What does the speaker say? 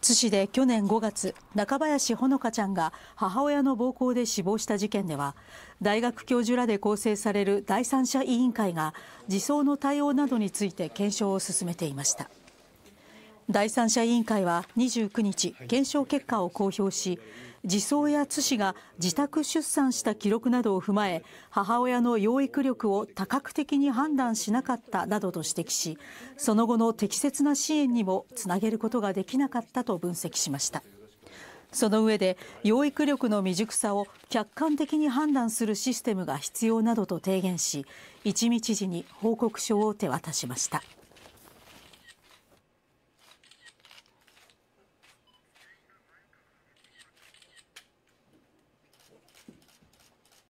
津市で去年5月中林ほのかちゃんが母親の暴行で死亡した事件では大学教授らで構成される第三者委員会が児相の対応などについて検証を進めていました。第三者委員会は29日、検証結果を公表し、児相や津氏が自宅出産した記録などを踏まえ、母親の養育力を多角的に判断しなかったなどと指摘し、その後の適切な支援にもつなげることができなかったと分析しました。その上で、養育力の未熟さを客観的に判断するシステムが必要などと提言し、一見知事に報告書を手渡しました。